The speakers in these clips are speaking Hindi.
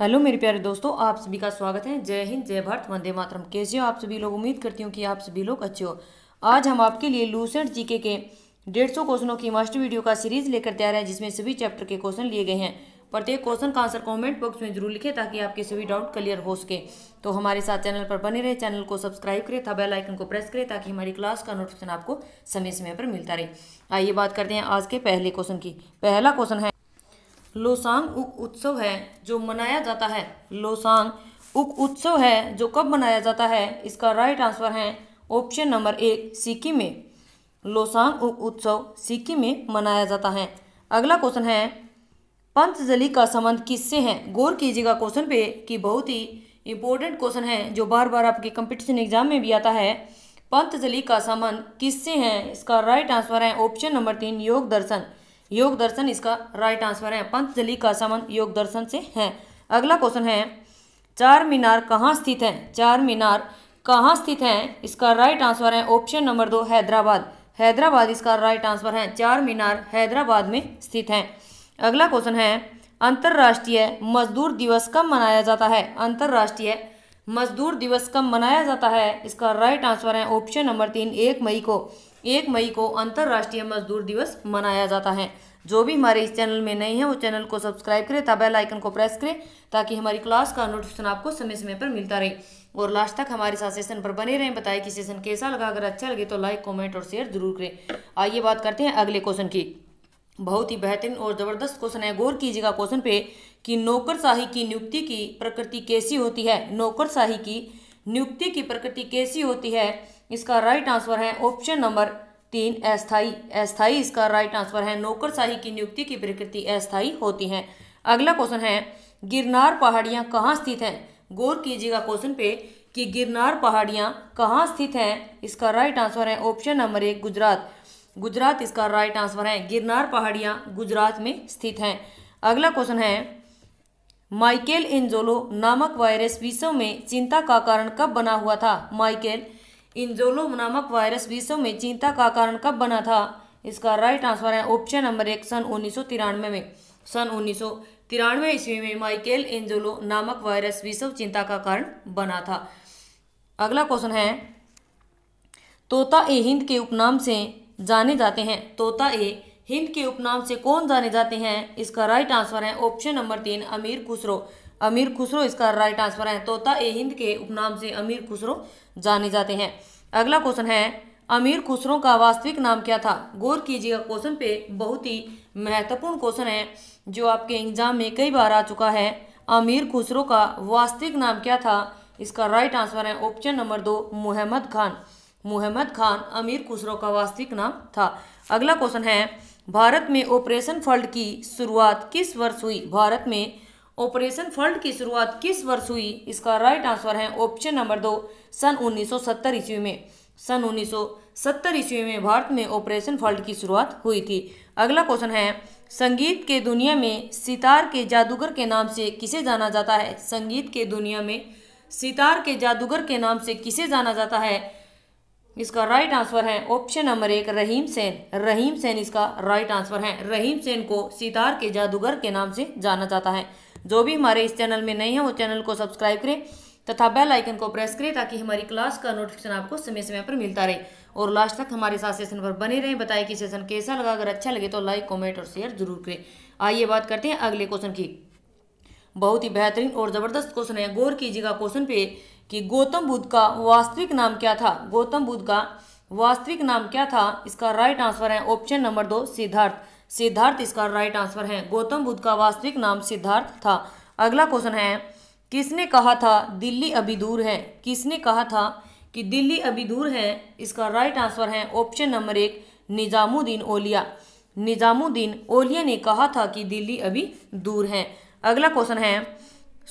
हेलो मेरे प्यारे दोस्तों आप सभी का स्वागत है जय हिंद जय भारत वंदे मातरम कैसे हो आप सभी लोग उम्मीद करती हूँ कि आप सभी लोग अच्छे हो आज हम आपके लिए लूसेंट जीके के डेढ़ सौ क्वेश्चनों की मास्टर वीडियो का सीरीज लेकर तैयार है जिसमें सभी चैप्टर के क्वेश्चन लिए गए हैं प्रत्येक क्वेश्चन का आंसर कॉमेंट बॉक्स में जरूर लिखे ताकि आपके सभी डाउट क्लियर हो सके तो हमारे साथ चैनल पर बने रहे चैनल को सब्सक्राइब करें था बेलाइकन को प्रेस करें ताकि हमारी क्लास का नोटिफिकेशन आपको समय समय पर मिलता रहे आइए बात करते हैं आज के पहले क्वेश्चन की पहला क्वेश्चन है लोसांग उक उत्सव है जो मनाया जाता है लोसांग उक उत्सव है जो कब मनाया जाता है इसका राइट आंसर है ऑप्शन नंबर एक सिक्किम में लोसांग उक उत्सव सिक्किम में मनाया जाता है अगला क्वेश्चन है पंचजलि का संबंध किससे है गौर कीजिएगा क्वेश्चन पे कि बहुत ही इंपॉर्टेंट क्वेश्चन है जो बार बार आपके कंपटीशन एग्जाम में भी आता है पंतजली का संबंध किससे है इसका राइट आंसर है ऑप्शन नंबर तीन योग दर्शन योग दर्शन इसका राइट आंसर है पंचजली का संबंध योग दर्शन से है अगला क्वेश्चन है चार मीनार कहाँ स्थित है चार मीनार कहाँ स्थित है इसका राइट आंसर है ऑप्शन नंबर दो हैदराबाद हैदराबाद इसका राइट आंसर है चार मीनार हैदराबाद में स्थित है अगला क्वेश्चन है अंतर्राष्ट्रीय मजदूर दिवस कब मनाया जाता है अंतर्राष्ट्रीय मजदूर दिवस कब मनाया जाता है इसका राइट आंसर है ऑप्शन नंबर तीन एक मई को एक मई को अंतर्राष्ट्रीय मजदूर दिवस मनाया जाता है जो भी हमारे इस चैनल में नहीं है वो चैनल को सब्सक्राइब करें तथा बेल आइकन को प्रेस करें ताकि हमारी क्लास का नोटिफिकेशन आपको समय समय पर मिलता रहे और लास्ट तक हमारे साथ सेशन पर बने रहें बताएं कि सेशन कैसा लगा अगर अच्छा लगे तो लाइक कॉमेंट और शेयर जरूर करें आइए बात करते हैं अगले क्वेश्चन की बहुत ही बेहतरीन और ज़बरदस्त क्वेश्चन है गौर कीजिएगा क्वेश्चन पे कि नौकरशाही की नियुक्ति की प्रकृति कैसी होती है नौकरशाही की नियुक्ति की प्रकृति कैसी होती है इसका राइट आंसर है ऑप्शन नंबर तीन अस्थाई अस्थाई इसका राइट आंसर है नौकरशाही की नियुक्ति की प्रकृति अस्थाई होती है अगला क्वेश्चन है गिरनार पहाड़ियाँ कहाँ स्थित हैं गौर कीजिएगा क्वेश्चन पे कि गिरनार पहाड़ियाँ कहाँ स्थित हैं इसका राइट आंसर है ऑप्शन नंबर एक गुजरात गुजरात इसका राइट आंसर है गिरनार पहाड़ियाँ गुजरात में स्थित हैं अगला क्वेश्चन है माइकेल इंजोलो नामक वायरस विश्व में चिंता का कारण कब बना हुआ था माइकेल इंजोलो नामक वायरस विश्व में चिंता का कारण कब बना था इसका राइट आंसर है ऑप्शन नंबर एक सन उन्नीस में सन उन्नीस तिरानवे ईस्वी में माइकेल एंजोलो नामक वायरस विश्व चिंता का कारण बना था अगला क्वेश्चन है तोता ए हिंद के उपनाम से जाने जाते हैं तोता ए हिंद के उपनाम से कौन जाने जाते हैं इसका राइट आंसर है ऑप्शन नंबर तीन अमीर खुसरो अमीर खुसरो इसका राइट आंसर है तोता ए हिंद के उपनाम से अमीर खुसरो जाने जाते हैं अगला क्वेश्चन है अमीर खुसरो का वास्तविक नाम क्या था गौर कीजिएगा क्वेश्चन पे बहुत ही महत्वपूर्ण क्वेश्चन है जो आपके एग्जाम में कई बार आ चुका है अमीर खुसरो का वास्तविक नाम क्या था इसका राइट आंसर है ऑप्शन नंबर दो मोहम्मद खान मोहम्मद खान अमीर खुसरो का वास्तविक नाम था अगला क्वेश्चन है भारत में ऑपरेशन फल्ड की शुरुआत किस वर्ष हुई भारत में ऑपरेशन फंड की शुरुआत किस वर्ष हुई इसका राइट आंसर है ऑप्शन नंबर दो सन 1970 ईस्वी में सन 1970 ईस्वी में भारत में ऑपरेशन फल्ट की शुरुआत हुई थी अगला क्वेश्चन है संगीत के दुनिया में सितार के जादूगर के नाम से किसे जाना जाता है संगीत के दुनिया में सितार के जादूगर के नाम से किसे जाना जाता है इसका राइट आंसर है ऑप्शन नंबर एक रहीम सेन रहीम सेन इसका राइट आंसर है रहीम सेन को सितार के जादूगर के नाम से जाना जाता है जो भी हमारे इस चैनल में नए हैं वो चैनल को सब्सक्राइब करें तथा बेल आइकन को प्रेस करें ताकि हमारी क्लास का नोटिफिकेशन आपको समय समय पर मिलता रहे और लास्ट तक हमारे साथ सेशन पर बने रहें बताएं कि सेशन कैसा लगा अगर अच्छा लगे तो लाइक कमेंट और शेयर जरूर करें आइए बात करते हैं अगले क्वेश्चन की बहुत ही बेहतरीन और ज़बरदस्त क्वेश्चन है गौर कीजिएगा क्वेश्चन पे कि गौतम बुद्ध का वास्तविक नाम क्या था गौतम बुद्ध का वास्तविक नाम क्या था इसका राइट आंसर है ऑप्शन नंबर दो सिद्धार्थ सिद्धार्थ इसका राइट आंसर है गौतम बुद्ध का वास्तविक नाम सिद्धार्थ था अगला क्वेश्चन है किसने कहा था दिल्ली अभी दूर है किसने कहा था कि दिल्ली अभी दूर है इसका राइट आंसर है ऑप्शन नंबर एक निजामुद्दीन ओलिया निजामुद्दीन ओलिया ने कहा था कि दिल्ली अभी दूर है अगला क्वेश्चन है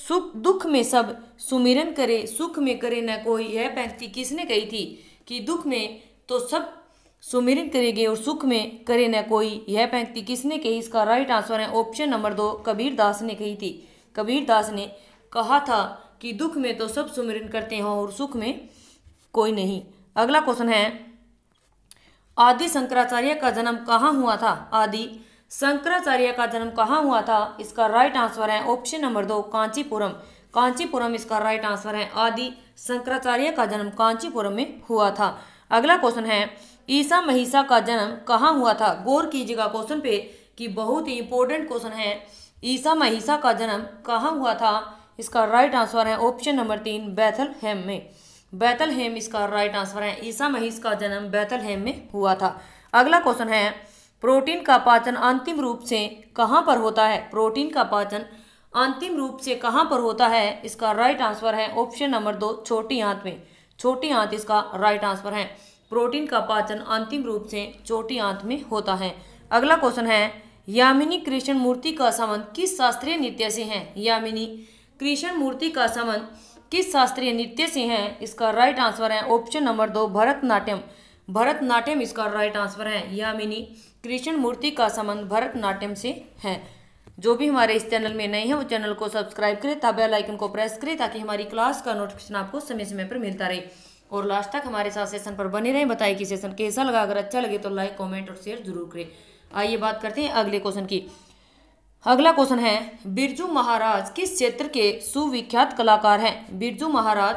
सुख दुख में सब सुमिरन करे सुख में करे न कोई यह पंक्ति किसने कही थी कि दुख में तो सब सुमिरन करेंगे और सुख में करे न कोई यह पंक्ति किसने कही इसका राइट आंसर है ऑप्शन नंबर दो कबीर दास ने कही थी कबीर दास ने कहा था कि दुख में तो सब सुमिरन करते हों और सुख में कोई नहीं अगला क्वेश्चन है आदि शंकराचार्य का जन्म कहाँ हुआ था आदि शंकराचार्य का जन्म कहाँ हुआ था इसका राइट आंसर है ऑप्शन नंबर दो कांचीपुरम कांचीपुरम इसका राइट आंसर है आदि शंकराचार्य का जन्म कांचीपुरम में हुआ था अगला क्वेश्चन है ईसा महिषा का जन्म कहाँ हुआ था गौर कीजिएगा क्वेश्चन पे कि बहुत ही इंपॉर्टेंट क्वेश्चन है ईसा महिषा का जन्म कहाँ हुआ था इसका राइट आंसर है ऑप्शन नंबर तीन हेम में हेम इसका राइट आंसर है ईसा महिष का जन्म हेम में हुआ था अगला क्वेश्चन है प्रोटीन का पाचन अंतिम रूप से कहाँ पर होता है प्रोटीन का पाचन अंतिम रूप से कहाँ पर होता है इसका राइट आंसर है ऑप्शन नंबर दो छोटी आंत में छोटी आंत इसका राइट आंसर है प्रोटीन का पाचन अंतिम रूप से छोटी आंत में होता है अगला क्वेश्चन है यामिनी कृष्ण मूर्ति का संबंध किस शास्त्रीय नृत्य से है यामिनी कृष्ण मूर्ति का संबंध किस शास्त्रीय नृत्य से है इसका राइट आंसर है ऑप्शन नंबर दो भरतनाट्यम भरतनाट्यम इसका राइट आंसर है मिनी कृष्ण मूर्ति का संबंध भरतनाट्यम से है जो भी हमारे इस चैनल में नए हैं वो चैनल को सब्सक्राइब करें तब बेल आइकन को प्रेस करें ताकि हमारी क्लास का नोटिफिकेशन आपको समय समय पर मिलता रहे और लास्ट तक हमारे साथ सेशन पर बने रहें बताए कि सेशन कैसा लगा अगर अच्छा लगे तो लाइक कमेंट और शेयर जरूर करें आइए बात करते हैं अगले क्वेश्चन की अगला क्वेश्चन है बिरजू महाराज किस क्षेत्र के सुविख्यात कलाकार हैं बिरजू महाराज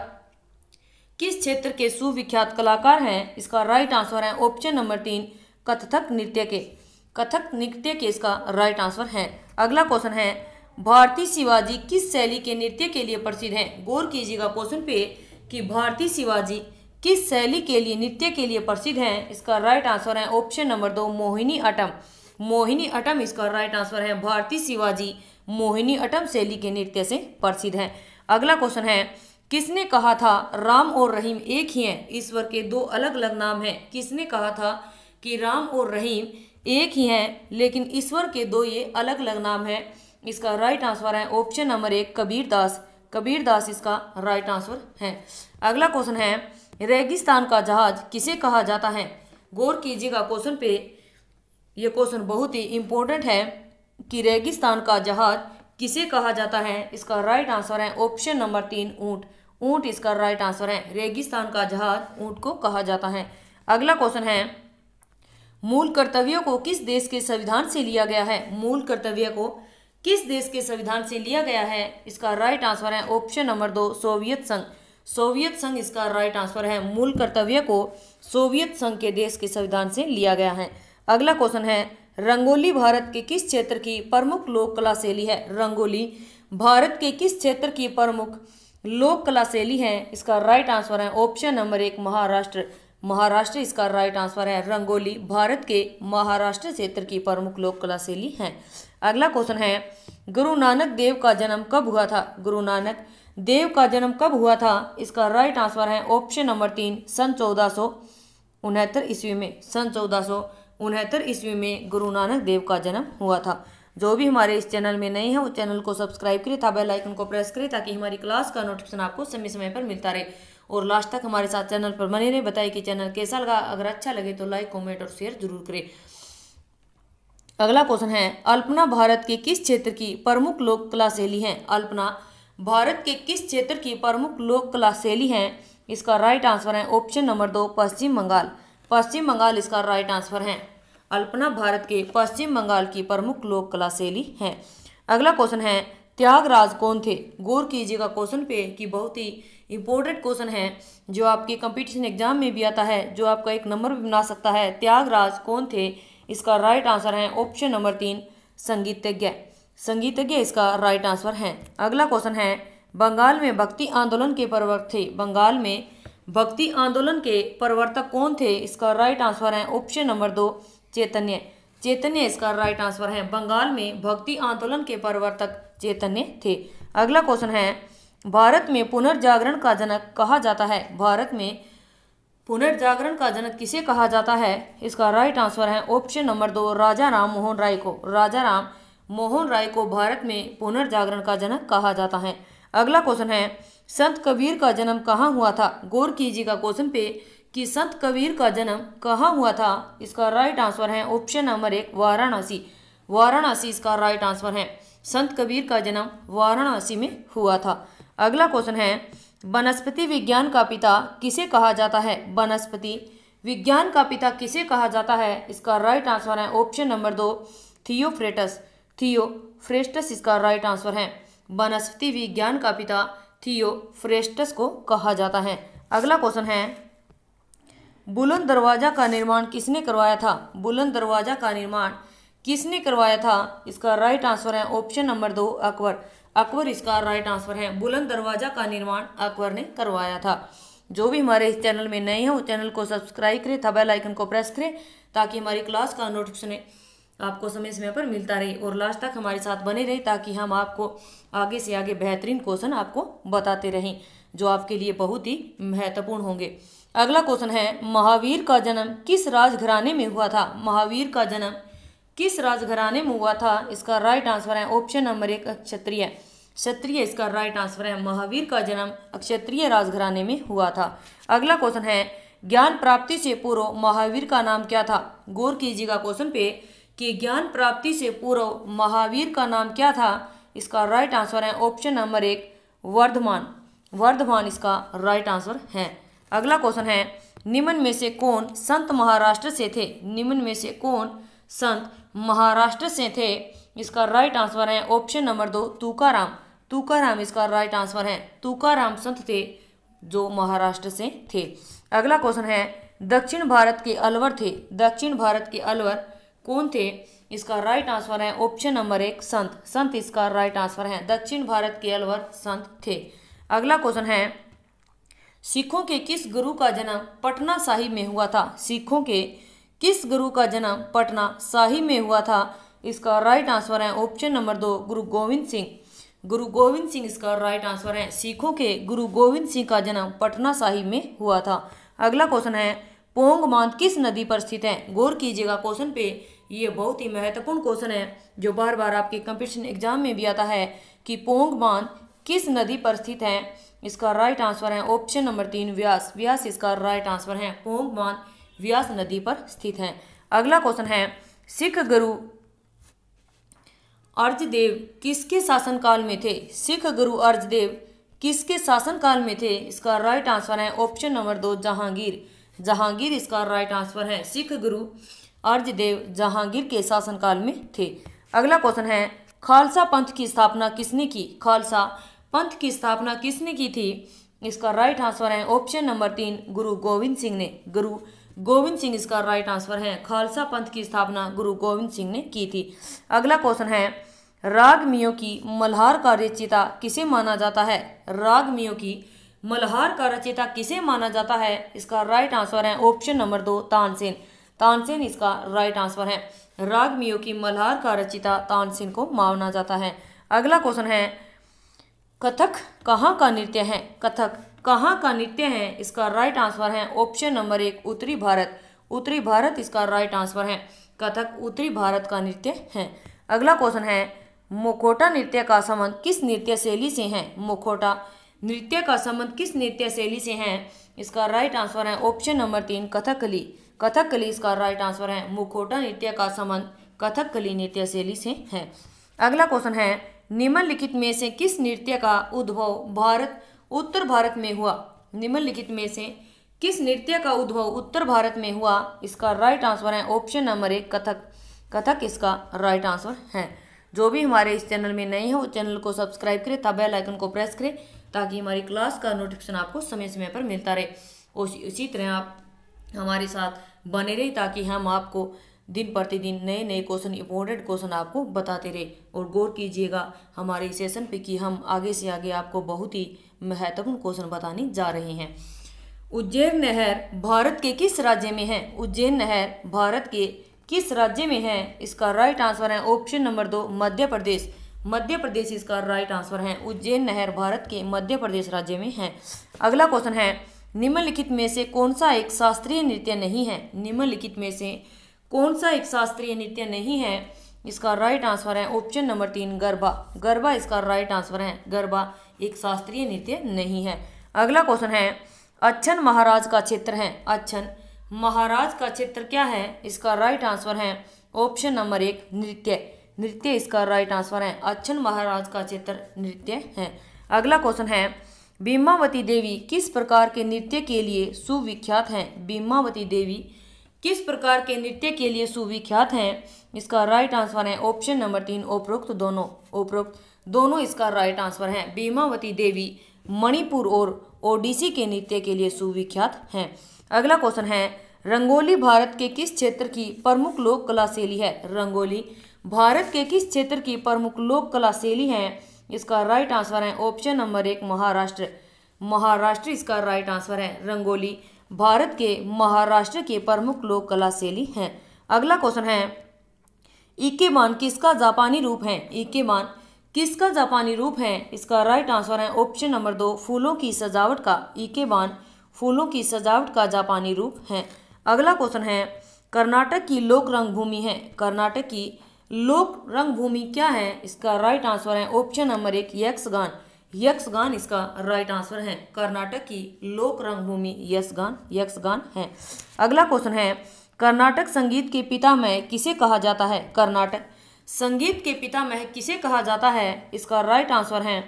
किस क्षेत्र के सुविख्यात कलाकार हैं इसका राइट आंसर है ऑप्शन नंबर तीन कथक नृत्य के कथक नृत्य के इसका राइट आंसर है अगला क्वेश्चन है भारतीय शिवाजी किस शैली के नृत्य के लिए प्रसिद्ध हैं गौर कीजिएगा क्वेश्चन पे कि भारतीय शिवाजी किस शैली के लिए नृत्य के लिए प्रसिद्ध हैं इसका राइट आंसर है ऑप्शन नंबर दो मोहिनी अटम मोहिनी अटम इसका राइट आंसर है भारतीय शिवाजी मोहिनी अटम शैली के नृत्य से प्रसिद्ध हैं अगला क्वेश्चन है किसने कहा था राम और रहीम एक ही हैं ईश्वर के दो अलग अलग नाम हैं किसने कहा था कि राम और रहीम एक ही हैं लेकिन ईश्वर के दो ये अलग अलग नाम हैं इसका राइट आंसर है ऑप्शन नंबर एक कबीर दास कबीर दास इसका राइट आंसर है अगला क्वेश्चन है रेगिस्तान का जहाज किसे कहा जाता है गौर कीजिएगा क्वेश्चन पे ये क्वेश्चन बहुत ही इम्पोर्टेंट है कि रेगिस्तान का जहाज किसे कहा जाता है इसका राइट आंसर है ऑप्शन नंबर तीन ऊँट ऊंट इसका राइट आंसर है रेगिस्तान का जहाज ऊंट को कहा जाता है अगला क्वेश्चन है मूल कर्तव्यों को किस देश के संविधान से लिया गया है मूल कर्तव्य को किस देश के संविधान से लिया गया है इसका राइट आंसर है ऑप्शन नंबर दो सोवियत संघ सोवियत संघ इसका राइट आंसर है मूल कर्तव्य को सोवियत संघ के देश के संविधान से लिया गया है अगला क्वेश्चन है रंगोली भारत के किस क्षेत्र की प्रमुख लोक कला शैली है रंगोली भारत के किस क्षेत्र की प्रमुख लोक कला शैली है इसका राइट आंसर है ऑप्शन नंबर एक महाराष्ट्र महाराष्ट्र इसका राइट आंसर है रंगोली भारत के महाराष्ट्र क्षेत्र की प्रमुख लोक कला शैली है अगला क्वेश्चन है गुरु नानक देव का जन्म कब हुआ था गुरु नानक देव का जन्म कब हुआ था इसका राइट आंसर है ऑप्शन नंबर तीन सन चौदह सौ उनहत्तर ईस्वी में सन चौदह सौ उनहत्तर ईस्वी में गुरु नानक देव का जन्म हुआ था जो भी हमारे इस चैनल में नए हैं वो चैनल को सब्सक्राइब करें था बेल आइकन को प्रेस करें ताकि हमारी क्लास का नोटिफिकेशन आपको समय समय पर मिलता रहे और लास्ट तक हमारे साथ चैनल पर बने रहे बताए कि चैनल कैसा लगा अगर अच्छा लगे तो लाइक कॉमेंट और शेयर जरूर करें अगला क्वेश्चन है अल्पना भारत के किस क्षेत्र की प्रमुख लोक कला शैली है अल्पना भारत के किस क्षेत्र की प्रमुख लोक कला शैली है इसका राइट आंसर है ऑप्शन नंबर दो पश्चिम बंगाल पश्चिम बंगाल इसका राइट आंसर है अल्पना भारत के पश्चिम बंगाल की प्रमुख लोक कला शैली हैं अगला क्वेश्चन है त्यागराज कौन थे गौर कीजिएगा क्वेश्चन पे कि बहुत ही इंपॉर्टेंट क्वेश्चन है जो आपके कंपटीशन एग्जाम में भी आता है जो आपका एक नंबर भी बना सकता है त्यागराज कौन थे इसका राइट आंसर है ऑप्शन नंबर तीन संगीतज्ञ संगीतज्ञ इसका राइट आंसर है अगला क्वेश्चन है बंगाल में भक्ति आंदोलन के प्रवर्तक थे बंगाल में भक्ति आंदोलन के प्रवर्तक कौन थे इसका राइट आंसर है ऑप्शन नंबर दो चैतन्य चैतन्य इसका राइट आंसर है बंगाल में भक्ति आंदोलन के प्रवर्तक चैतन्य थे अगला क्वेश्चन है भारत में पुनर्जागरण का जनक कहा जाता है भारत में पुनर्जागरण का जनक किसे कहा जाता है इसका राइट आंसर है ऑप्शन नंबर दो राजा राम मोहन राय को राजा राम मोहन राय को भारत में पुनर्जागरण का जनक कहा जाता है अगला क्वेश्चन है संत कबीर का जन्म कहाँ हुआ था गौर कीजिएगा क्वेश्चन पे कि संत कबीर का जन्म कहाँ हुआ था इसका राइट आंसर है ऑप्शन नंबर एक वाराणसी वाराणसी इसका राइट आंसर है संत कबीर का जन्म वाराणसी में हुआ था अगला क्वेश्चन है वनस्पति विज्ञान का पिता किसे कहा जाता है वनस्पति विज्ञान का पिता किसे कहा जाता है इसका राइट आंसर है ऑप्शन नंबर दो थियोफ्रेटस थियोफ्रेस्टस इसका राइट आंसर है वनस्पति विज्ञान का पिता थियोफ्रेस्टस को कहा जाता है अगला क्वेश्चन है बुलंद दरवाज़ा का निर्माण किसने करवाया था बुलंद दरवाज़ा का निर्माण किसने करवाया था इसका राइट आंसर है ऑप्शन नंबर दो अकबर अकबर इसका राइट आंसर है बुलंद दरवाज़ा का निर्माण अकबर ने करवाया था जो भी हमारे इस चैनल में नए हैं वो चैनल को सब्सक्राइब करें था बेल आइकन को प्रेस करें ताकि हमारी क्लास का नोटिफिकेशन आपको समय समय पर मिलता रहे और लास्ट तक हमारे साथ बने रहे ताकि हम आपको आगे से आगे बेहतरीन क्वेश्चन आपको बताते रहें जो आपके लिए बहुत ही महत्वपूर्ण होंगे अगला क्वेश्चन है महावीर का जन्म किस राजघराने में हुआ था महावीर का जन्म किस राजघराने में हुआ था इसका राइट आंसर है ऑप्शन नंबर एक क्षत्रिय क्षत्रिय इसका राइट आंसर है महावीर का जन्म क्षत्रिय राजघराने में हुआ था अगला क्वेश्चन है ज्ञान प्राप्ति से पूर्व महावीर का नाम क्या था गौर कीजिएगा क्वेश्चन पे कि ज्ञान प्राप्ति से पूर्व महावीर का नाम क्या था इसका राइट आंसर है ऑप्शन नंबर एक वर्धमान वर्धमान इसका राइट आंसर है अगला क्वेश्चन है निम्न में से कौन संत महाराष्ट्र से थे निम्न में से कौन संत महाराष्ट्र से थे इसका राइट आंसर है ऑप्शन नंबर दो तुकाराम तुकाराम इसका राइट आंसर है तुकाराम संत थे जो महाराष्ट्र से थे अगला क्वेश्चन है दक्षिण भारत के अलवर थे दक्षिण भारत के अलवर कौन थे इसका राइट आंसर है ऑप्शन नंबर एक संत संत इसका राइट आंसर है दक्षिण भारत के अलवर संत थे अगला क्वेश्चन है सिखों के किस गुरु का जन्म पटना साहिब में हुआ था सिखों के किस गुरु का जन्म पटना साहिब में हुआ था इसका राइट आंसर है ऑप्शन नंबर दो गुरु गोविंद सिंह गुरु गोविंद सिंह इसका राइट आंसर है सिखों के गुरु गोविंद सिंह का जन्म पटना साहिब में हुआ था अगला क्वेश्चन है पोंग बांध किस नदी पर स्थित है गौर कीजिएगा क्वेश्चन पे ये बहुत ही महत्वपूर्ण क्वेश्चन है जो बार बार आपके कंपिटिशन एग्जाम में भी आता है कि पोंग बांध किस नदी पर स्थित है इसका राइट आंसर है ऑप्शन नंबर तीन व्यास व्यास इसका राइट आंसर है पोंग बांध व्यास नदी पर स्थित है अगला क्वेश्चन है सिख गुरु अर्जदेव किसके शासनकाल में थे सिख गुरु अर्जदेव किसके शासनकाल में थे इसका राइट आंसर है ऑप्शन नंबर दो जहांगीर जहांगीर इसका राइट आंसर है सिख गुरु अर्जदेव जहांगीर के शासनकाल में थे अगला क्वेश्चन है खालसा पंथ की स्थापना किसने की खालसा पंथ की स्थापना किसने की थी इसका राइट आंसर है ऑप्शन नंबर तीन गुरु गोविंद सिंह ने गुरु गोविंद सिंह इसका राइट आंसर है खालसा पंथ की स्थापना गुरु गोविंद सिंह ने की थी अगला क्वेश्चन है रागमियो की मल्हार का रचिता किसे माना जाता है मियो की मल्हार का रचिता किसे माना जाता है इसका राइट आंसर है ऑप्शन नंबर दो तानसेन तानसेन इसका राइट आंसर है मियो की मल्हार का रचिता तानसेन को माना जाता है अगला क्वेश्चन है कथक कहाँ का नृत्य है कथक कहाँ का नृत्य है इसका राइट आंसर है ऑप्शन नंबर एक उत्तरी भारत उत्तरी भारत इसका राइट आंसर है कथक उत्तरी भारत का नृत्य है अगला क्वेश्चन है मुखोटा नृत्य का संबंध किस नृत्य शैली से है मुखोटा नृत्य का संबंध किस नृत्य शैली से है इसका राइट आंसर है ऑप्शन नंबर तीन कथकली कथकली इसका राइट आंसर है मुखोटा नृत्य का संबंध कथकली नृत्य शैली से है अगला क्वेश्चन है निम्नलिखित में से किस नृत्य का उद्भव भारत उत्तर भारत में हुआ निम्नलिखित में से किस नृत्य का उद्भव उत्तर भारत में हुआ इसका राइट आंसर है ऑप्शन नंबर एक कथक कथक इसका राइट आंसर है जो भी हमारे इस चैनल में नए हैं वो चैनल को सब्सक्राइब करें तब बेल आइकन को प्रेस करें ताकि हमारी क्लास का नोटिफिकेशन आपको समय समय पर मिलता रहे और इसी तरह आप हमारे साथ बने रहें ताकि हम आपको दिन प्रतिदिन नए नए क्वेश्चन इंपॉर्टेंट क्वेश्चन आपको बताते रहे और गौर कीजिएगा हमारे सेशन पे कि हम आगे से आगे आपको बहुत ही महत्वपूर्ण क्वेश्चन बताने जा रहे हैं उज्जैन नहर भारत के किस राज्य में है उज्जैन नहर भारत के किस राज्य में है इसका राइट आंसर है ऑप्शन नंबर दो मध्य प्रदेश मध्य प्रदेश इसका राइट आंसर है उज्जैन नहर भारत के मध्य प्रदेश राज्य में है अगला क्वेश्चन है निम्नलिखित में से कौन सा एक शास्त्रीय नृत्य नहीं है निम्नलिखित में से कौन सा एक शास्त्रीय नृत्य नहीं है इसका राइट आंसर है ऑप्शन नंबर तीन गरबा गरबा इसका राइट आंसर है गरबा एक शास्त्रीय नृत्य नहीं है अगला क्वेश्चन है अच्छन महाराज का क्षेत्र है अच्छन महाराज का क्षेत्र क्या है इसका राइट आंसर है ऑप्शन नंबर एक नृत्य नृत्य इसका राइट आंसर है अच्छन महाराज का क्षेत्र नृत्य है अगला क्वेश्चन है बीमावती देवी किस प्रकार के नृत्य के लिए सुविख्यात हैं बीमावती देवी किस प्रकार के नृत्य के लिए सुविख्यात हैं इसका राइट आंसर है ऑप्शन नंबर तीन उपरोक्त दोनों उपरोक्त दोनों इसका राइट आंसर है बीमावती देवी मणिपुर और ओडिसी के नृत्य के लिए सुविख्यात हैं अगला क्वेश्चन है रंगोली भारत के किस क्षेत्र की प्रमुख लोक कला शैली है रंगोली भारत के किस क्षेत्र की प्रमुख लोक कला शैली है इसका राइट आंसर है ऑप्शन नंबर एक महाराष्ट्र महाराष्ट्र इसका राइट आंसर है रंगोली भारत के महाराष्ट्र के प्रमुख लोक कला शैली हैं अगला क्वेश्चन है इकेबान किसका जापानी रूप है इकेबान किसका जापानी रूप है इसका राइट आंसर है ऑप्शन नंबर दो फूलों की सजावट का मान फूलों की सजावट का जापानी रूप है अगला क्वेश्चन है कर्नाटक की लोक रंगभूमि है कर्नाटक की लोक रंगभूमि क्या है इसका राइट आंसर है ऑप्शन नंबर एक यक्षगान यक्षगान इसका राइट आंसर है कर्नाटक की लोक रंगभूमि यक्षगान यक्षगान है अगला क्वेश्चन है कर्नाटक संगीत के पिता में किसे कहा जाता है कर्नाटक संगीत के पिता में किसे कहा जाता है इसका राइट आंसर है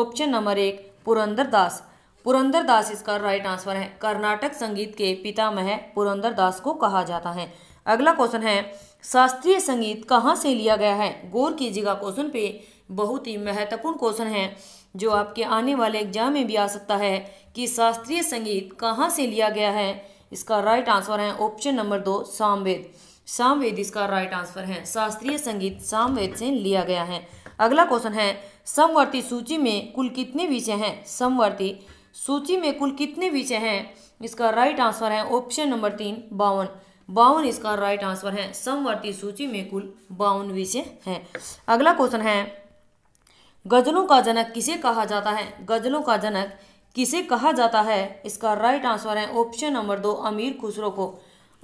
ऑप्शन नंबर एक पुरंदर दास पुरंदर दास इसका राइट आंसर है कर्नाटक संगीत के पितामह पुरंदर दास को कहा जाता है अगला क्वेश्चन है शास्त्रीय संगीत कहाँ से लिया गया है गौर कीजिएगा क्वेश्चन पे बहुत ही महत्वपूर्ण क्वेश्चन है जो आपके आने वाले एग्जाम में भी आ सकता है कि शास्त्रीय संगीत कहाँ से लिया गया है इसका राइट आंसर है ऑप्शन नंबर दो सामवेद सामवेद इसका राइट आंसर है शास्त्रीय संगीत सामवेद से लिया गया है अगला क्वेश्चन है समवर्ती सूची में कुल कितने विषय हैं समवर्ती सूची में कुल कितने विषय हैं इसका राइट आंसर है ऑप्शन नंबर तीन बावन बावन इसका राइट आंसर है समवर्ती सूची में कुल बावन विषय हैं अगला क्वेश्चन है गजलों का जनक किसे कहा जाता है गजलों का जनक किसे कहा जाता है इसका राइट आंसर है ऑप्शन नंबर दो अमीर खुसरो को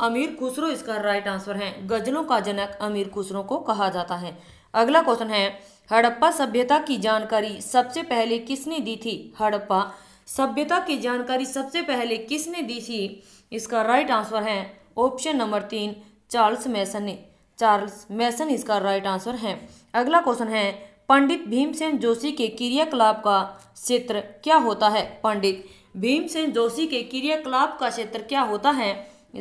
अमीर खुसरो इसका राइट आंसर है गजलों का जनक अमीर खुसरो को कहा जाता है अगला क्वेश्चन है हड़प्पा सभ्यता की जानकारी सबसे पहले किसने दी थी हड़प्पा सभ्यता की जानकारी सबसे पहले किसने दी थी इसका राइट आंसर है ऑप्शन नंबर तीन चार्ल्स मैसन ने चार्ल्स मैसन इसका राइट आंसर है अगला क्वेश्चन है पंडित भीमसेन जोशी के क्रियाकलाप का क्षेत्र क्या होता है पंडित भीमसेन जोशी के क्रियाकलाप का क्षेत्र क्या होता है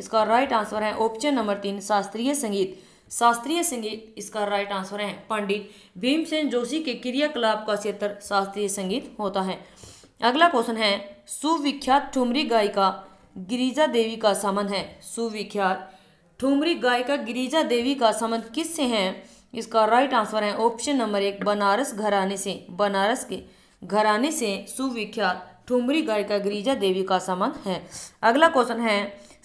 इसका राइट आंसर है ऑप्शन नंबर तीन शास्त्रीय संगीत शास्त्रीय संगीत इसका राइट आंसर है पंडित भीमसेन जोशी के क्रियाकलाप का क्षेत्र शास्त्रीय संगीत होता है अगला क्वेश्चन है सुविख्यात ठुमरी गायिका गिरिजा देवी का संबंध है सुविख्यात ठुमरी गायिका गिरिजा देवी का संबंध किससे है इसका राइट आंसर है ऑप्शन नंबर एक बनारस घराने से बनारस के घराने से सुविख्यात ठुमरी गायिका गिरिजा देवी का संबंध है अगला क्वेश्चन है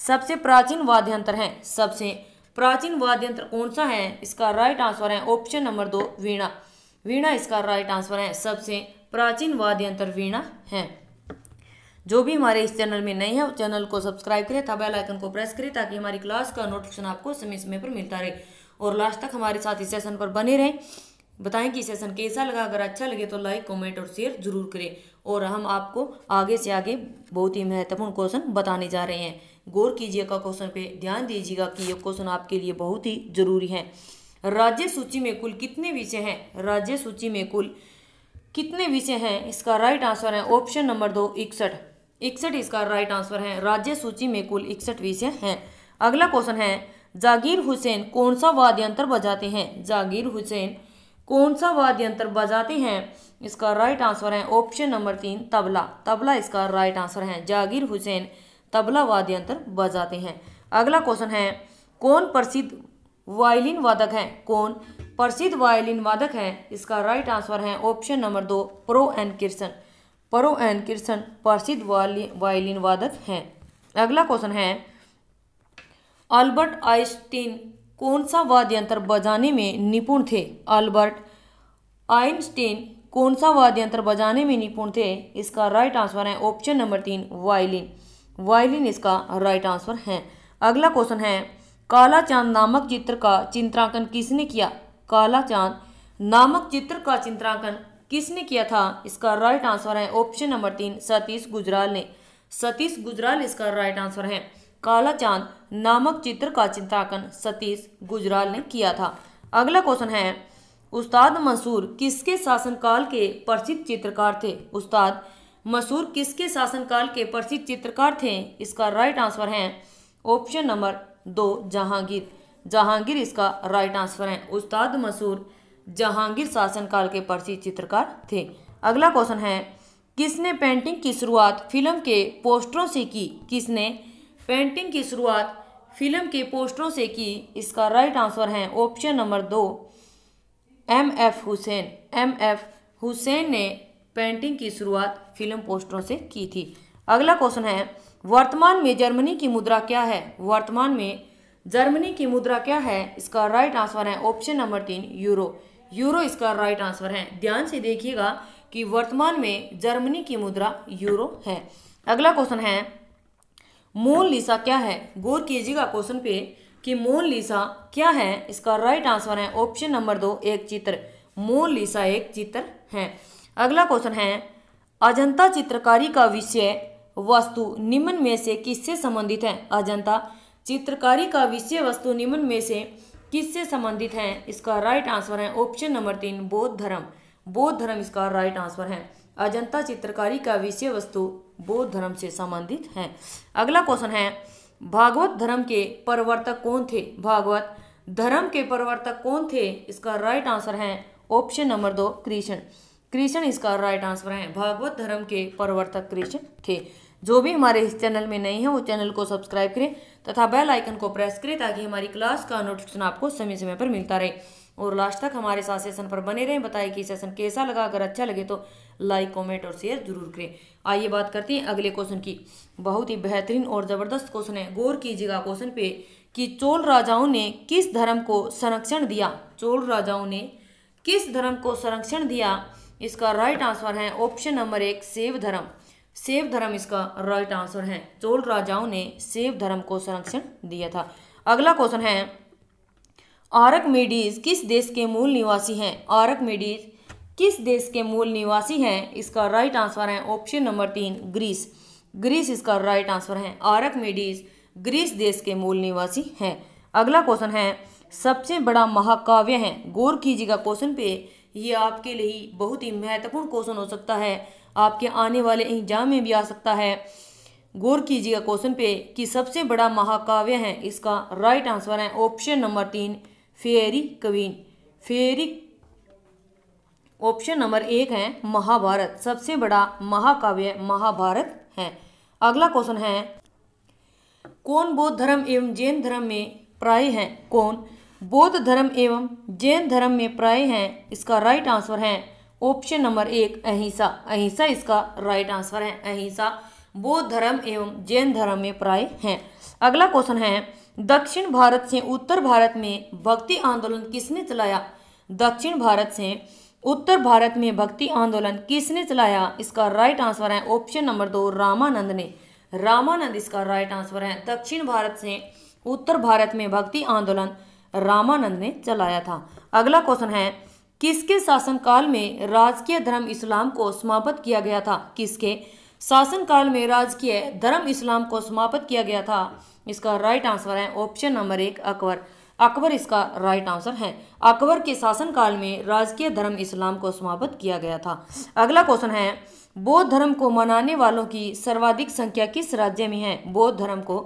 सबसे प्राचीन वाद्यंत्र है सबसे प्राचीन वाद्यंत्र कौन सा है इसका राइट आंसर है ऑप्शन नंबर दो वीणा वीणा इसका राइट आंसर है सबसे प्राचीन वाद्यंत्र वीणा है जो भी हमारे इस चैनल में नए हैं चैनल को सब्सक्राइब करें तथा बेल आइकन को प्रेस करें ताकि हमारी क्लास का नोटिफिकेशन आपको समय समय पर मिलता रहे और लास्ट तक हमारे साथ इस सेशन पर बने रहें बताएं कि सेशन कैसा लगा अगर अच्छा लगे तो लाइक कमेंट और शेयर जरूर करें और हम आपको आगे से आगे बहुत ही महत्वपूर्ण क्वेश्चन बताने जा रहे हैं गौर कीजिएगा क्वेश्चन पे ध्यान दीजिएगा कि ये क्वेश्चन आपके लिए बहुत ही जरूरी है राज्य सूची में कुल कितने विषय हैं राज्य सूची में कुल कितने विषय हैं इसका राइट आंसर है ऑप्शन नंबर दो इकसठ इकसठ इसका राइट आंसर है राज्य सूची में कुल इकसठ विषय हैं अगला क्वेश्चन है जागीर हुसैन कौन सा वाद्य यंत्र बजाते हैं जागीर हुसैन कौन सा वाद्य यंत्र बजाते हैं इसका राइट आंसर है ऑप्शन नंबर तीन तबला तबला इसका राइट आंसर है जागीर हुसैन तबला वाद्य यंत्र बजाते हैं अगला क्वेश्चन है कौन प्रसिद्ध वायलिन वादक है कौन प्रसिद्ध वायलिन वादक है इसका राइट आंसर है ऑप्शन नंबर दो प्रो एन किरसन प्रो एन किरसन प्रसिद्ध वायलिन वादक हैं अगला क्वेश्चन है अल्बर्ट आइंस्टीन कौन सा वाद्य यंत्र बजाने में निपुण थे अल्बर्ट आइंस्टीन कौन सा वाद्य यंत्र बजाने में निपुण थे इसका राइट आंसर है ऑप्शन नंबर तीन वायलिन वायलिन इसका राइट आंसर है अगला क्वेश्चन है काला चांद नामक चित्र का चित्रांकन किसने किया काला चांद नामक चित्र का चित्रांकन किसने किया था इसका राइट आंसर है ऑप्शन नंबर तीन सतीश गुजराल ने सतीश गुजराल इसका राइट आंसर है काला चांद नामक चित्र का चित्रांकन सतीश गुजराल ने किया था अगला क्वेश्चन है उस्ताद मंसूर किसके शासनकाल के प्रसिद्ध चित्रकार थे उस्ताद मंसूर किसके शासनकाल के प्रसिद्ध चित्रकार थे इसका राइट आंसर है ऑप्शन नंबर दो जहांगीर जहांगीर इसका राइट आंसर है उस्ताद मंसूर जहांगीर शासनकाल के प्रसिद्ध चित्रकार थे अगला क्वेश्चन है किसने पेंटिंग की शुरुआत फिल्म के पोस्टरों से की किसने पेंटिंग की शुरुआत फिल्म के पोस्टरों से की इसका राइट आंसर है ऑप्शन नंबर दो M F Husain M F Husain ने पेंटिंग की शुरुआत फिल्म पोस्टरों से की थी अगला क्वेश्चन है वर्तमान में जर्मनी की मुद्रा क्या है वर्तमान में जर्मनी की मुद्रा क्या है इसका राइट आंसर है ऑप्शन नंबर तीन यूरो यूरो इसका राइट आंसर है ध्यान से देखिएगा कि वर्तमान में जर्मनी की मुद्रा यूरो है अगला क्वेश्चन है मोन लिसा क्या है गौर कीजिएगा क्वेश्चन पे कि मोन लिसा क्या है इसका राइट आंसर है ऑप्शन नंबर दो एक चित्र मोन लिसा एक चित्र है अगला क्वेश्चन है अजंता चित्रकारी का विषय वस्तु निम्न में से किससे संबंधित है अजंता चित्रकारी का विषय वस्तु निम्न में से किससे संबंधित है इसका राइट आंसर है ऑप्शन नंबर तीन बौद्ध धर्म बौद्ध धर्म इसका राइट आंसर है अजंता चित्रकारी का विषय वस्तु बौद्ध धर्म से संबंधित हैं अगला क्वेश्चन है भागवत धर्म के प्रवर्तक कौन थे भागवत धर्म के प्रवर्तक कौन थे इसका राइट आंसर है ऑप्शन नंबर दो कृष्ण कृष्ण इसका राइट आंसर है भागवत धर्म के प्रवर्तक कृष्ण थे जो भी हमारे इस चैनल में नहीं है वो चैनल को सब्सक्राइब करें तथा बेल आइकन को प्रेस करें ताकि हमारी क्लास का नोटिफिकेशन आपको समय समय पर मिलता रहे और लास्ट तक हमारे साथ सेशन पर बने रहें बताएं कि सेशन कैसा लगा अगर अच्छा लगे तो लाइक कमेंट और शेयर जरूर करें आइए बात करते हैं अगले क्वेश्चन की बहुत ही बेहतरीन और ज़बरदस्त क्वेश्चन है गौर कीजिएगा क्वेश्चन पे कि चोल राजाओं ने किस धर्म को संरक्षण दिया चोल राजाओं ने किस धर्म को संरक्षण दिया इसका राइट आंसर है ऑप्शन नंबर एक सेव धर्म सेव धर्म इसका राइट आंसर है चोल राजाओं ने सेव धर्म को संरक्षण दिया था अगला क्वेश्चन है आरक मेडीज किस देश के मूल निवासी हैं आरक मेडीज किस देश के मूल निवासी हैं इसका राइट आंसर है ऑप्शन नंबर तीन ग्रीस ग्रीस इसका राइट आंसर है आरक मेडीज ग्रीस देश के मूल निवासी हैं अगला क्वेश्चन है सबसे बड़ा महाकाव्य है गौर कीजिएगा क्वेश्चन पे ये आपके लिए बहुत ही महत्वपूर्ण क्वेश्चन हो सकता है आपके आने वाले एग्जाम में भी आ सकता है गौर कीजिएगा क्वेश्चन पे कि सबसे बड़ा महाकाव्य है इसका राइट आंसर है ऑप्शन नंबर तीन फेरी कवीन फेरी ऑप्शन नंबर एक है महाभारत सबसे बड़ा महाकाव्य महाभारत है अगला क्वेश्चन है कौन बौद्ध धर्म एवं जैन धर्म में प्राय है कौन बौद्ध धर्म एवं जैन धर्म में प्राय हैं इसका राइट आंसर है ऑप्शन नंबर एक अहिंसा अहिंसा इसका राइट आंसर है अहिंसा बौद्ध धर्म एवं जैन धर्म में प्राय हैं अगला क्वेश्चन है दक्षिण भारत से उत्तर भारत में भक्ति आंदोलन किसने चलाया दक्षिण भारत से उत्तर भारत में भक्ति आंदोलन किसने चलाया इसका राइट आंसर है ऑप्शन नंबर दो रामानंद ने रामानंद इसका राइट आंसर है दक्षिण भारत से उत्तर भारत में भक्ति आंदोलन रामानंद ने चलाया था अगला क्वेश्चन है किसके शासनकाल में राजकीय धर्म इस्लाम को समाप्त किया गया था किसके शासनकाल में राजकीय धर्म इस्लाम को समाप्त किया गया था इसका राइट आंसर है ऑप्शन नंबर एक अकबर अकबर इसका राइट आंसर है अकबर के शासनकाल में राजकीय धर्म इस्लाम को समाप्त किया गया था अगला क्वेश्चन है बौद्ध धर्म को मनाने वालों की सर्वाधिक संख्या किस राज्य में है बौद्ध धर्म को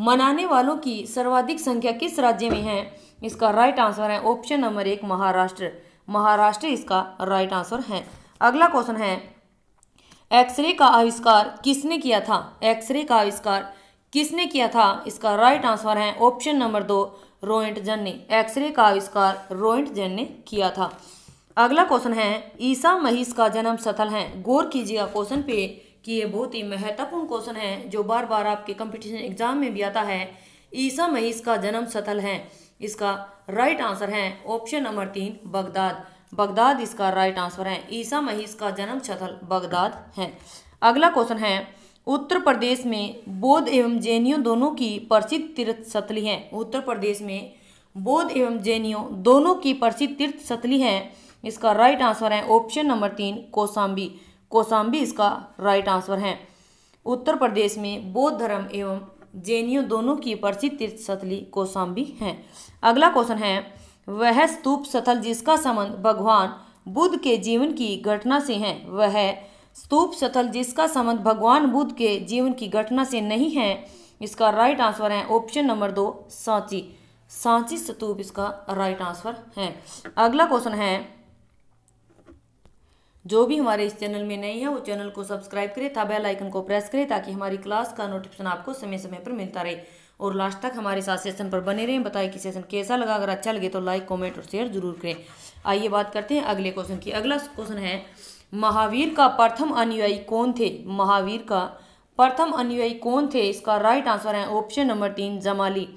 मनाने वालों की सर्वाधिक संख्या किस राज्य में है इसका राइट आंसर है ऑप्शन नंबर एक महाराष्ट्र महाराष्ट्र इसका राइट आंसर है अगला क्वेश्चन है एक्सरे का आविष्कार किसने किया था एक्सरे का आविष्कार किसने किया था इसका राइट आंसर है ऑप्शन नंबर दो रोइंट जन ने एक्सरे का आविष्कार रोइंट जन ने किया था अगला क्वेश्चन है ईसा महिष का जन्म स्थल है गौर कीजिएगा क्वेश्चन पे कि ये बहुत ही महत्वपूर्ण क्वेश्चन है जो बार बार आपके कंपटीशन एग्जाम में भी आता है ईसा महीस का जन्म स्थल है इसका राइट आंसर है ऑप्शन नंबर तीन बगदाद बगदाद इसका राइट आंसर है ईसा महीस का जन्म स्थल बगदाद है अगला क्वेश्चन है उत्तर प्रदेश में बौद्ध एवं जैनियों दोनों की प्रसिद्ध तीर्थ स्थली हैं उत्तर प्रदेश में बौद्ध एवं जैनियों दोनों की प्रसिद्ध तीर्थ स्थली हैं इसका राइट आंसर है ऑप्शन नंबर तीन कौशाम्बी कौसाम्बी इसका राइट आंसर है उत्तर प्रदेश में बौद्ध धर्म एवं जैनियों दोनों की प्रसिद्ध तीर्थस्थली कौसाम्बी हैं अगला क्वेश्चन है वह स्तूप स्थल जिसका संबंध भगवान बुद्ध के जीवन की घटना से है वह स्तूप स्थल जिसका संबंध भगवान बुद्ध के जीवन की घटना से नहीं है इसका राइट आंसर है ऑप्शन नंबर दो सांची सांची स्तूप इसका राइट आंसर है अगला क्वेश्चन है जो भी हमारे इस चैनल में नई है वो चैनल को सब्सक्राइब करें तथा बेल आइकन को प्रेस करें ताकि हमारी क्लास का नोटिफिकेशन आपको समय समय पर मिलता रहे और लास्ट तक हमारे साथ सेशन पर बने रहें बताएं कि सेशन कैसा लगा अगर अच्छा लगे तो लाइक कमेंट और शेयर जरूर करें आइए बात करते हैं अगले क्वेश्चन की अगला क्वेश्चन है महावीर का प्रथम अनुयायी कौन थे महावीर का प्रथम अनुयायी कौन थे इसका राइट आंसर है ऑप्शन नंबर तीन जमाली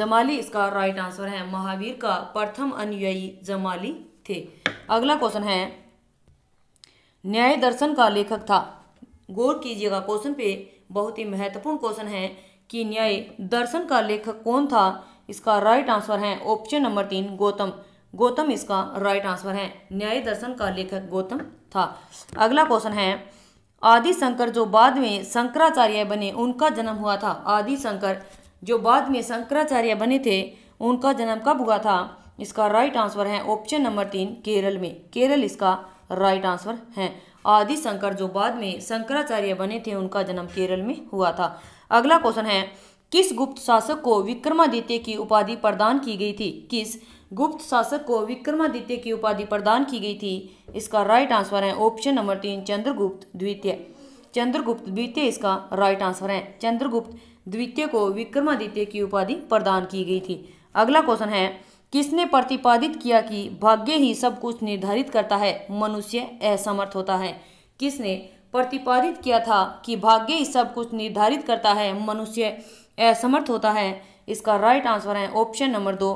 जमाली इसका राइट आंसर है महावीर का प्रथम अनुयायी जमाली थे अगला क्वेश्चन है न्याय दर्शन का लेखक था गौर कीजिएगा क्वेश्चन पे बहुत ही महत्वपूर्ण क्वेश्चन है कि न्याय दर्शन का लेखक कौन था इसका राइट आंसर है ऑप्शन नंबर तीन गौतम गौतम इसका राइट आंसर है न्याय दर्शन का लेखक गौतम था अगला क्वेश्चन है आदि शंकर जो बाद में शंकराचार्य बने उनका जन्म हुआ था आदि शंकर जो बाद में शंकराचार्य बने थे उनका जन्म कब हुआ था इसका राइट आंसर है ऑप्शन नंबर तीन केरल में केरल इसका राइट आंसर हैं आदि शंकर जो बाद में शंकराचार्य बने थे उनका जन्म केरल में हुआ था अगला क्वेश्चन है किस गुप्त शासक को विक्रमादित्य की उपाधि प्रदान की गई थी किस गुप्त शासक को विक्रमादित्य की उपाधि प्रदान की गई थी इसका राइट आंसर है ऑप्शन नंबर तीन चंद्रगुप्त द्वितीय चंद्रगुप्त द्वितीय इसका राइट आंसर है चंद्रगुप्त द्वितीय को विक्रमादित्य की उपाधि प्रदान की गई थी अगला क्वेश्चन है किसने प्रतिपादित किया कि भाग्य ही सब कुछ निर्धारित करता है मनुष्य असमर्थ होता है किसने प्रतिपादित किया था कि भाग्य ही सब कुछ निर्धारित करता है मनुष्य असमर्थ होता है इसका राइट आंसर है ऑप्शन नंबर दो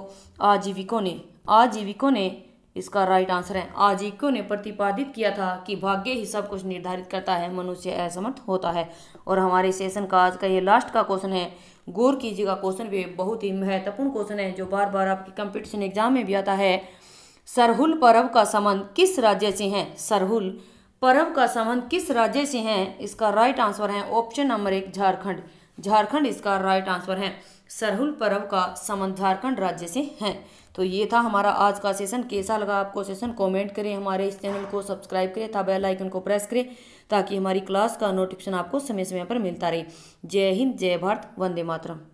आजीविकों ने आजीविकों ने इसका राइट आंसर है आजीविकों ने प्रतिपादित किया था कि भाग्य ही सब कुछ निर्धारित करता है मनुष्य असमर्थ होता है और हमारे सेशन का आज का ये लास्ट का क्वेश्चन है गौर कीजिएगा क्वेश्चन भी बहुत ही महत्वपूर्ण क्वेश्चन है जो बार बार आपके कंपटीशन एग्जाम में भी आता है सरहुल पर्व का संबंध किस राज्य से है सरहुल पर्व का संबंध किस राज्य से है इसका राइट आंसर है ऑप्शन नंबर एक झारखंड झारखंड इसका राइट आंसर है सरहुल पर्व का संबंध झारखंड राज्य से है तो ये था हमारा आज का सेशन कैसा लगा आपको सेशन कमेंट करें हमारे इस चैनल को सब्सक्राइब करें था बेल आइकन को प्रेस करें ताकि हमारी क्लास का नोटिफिकेशन आपको समय समय पर मिलता रहे जय हिंद जय भारत वंदे मातरम